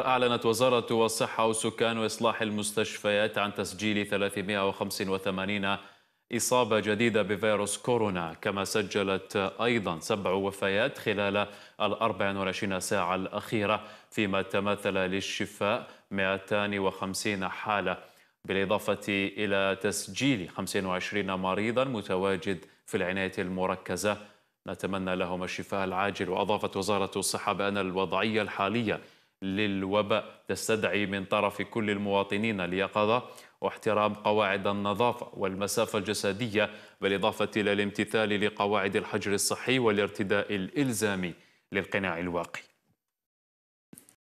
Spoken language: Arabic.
أعلنت وزارة الصحة وسكان وإصلاح المستشفيات عن تسجيل 385 إصابة جديدة بفيروس كورونا كما سجلت أيضا سبع وفيات خلال ال 24 ساعة الأخيرة فيما تماثل للشفاء 250 حالة بالإضافة إلى تسجيل 25 مريضا متواجد في العناية المركزة نتمنى لهم الشفاء العاجل وأضافت وزارة الصحة بأن الوضعية الحالية للوباء تستدعي من طرف كل المواطنين اليقظة واحترام قواعد النظافة والمسافة الجسدية بالإضافة إلى الامتثال لقواعد الحجر الصحي والارتداء الإلزامي للقناع الواقي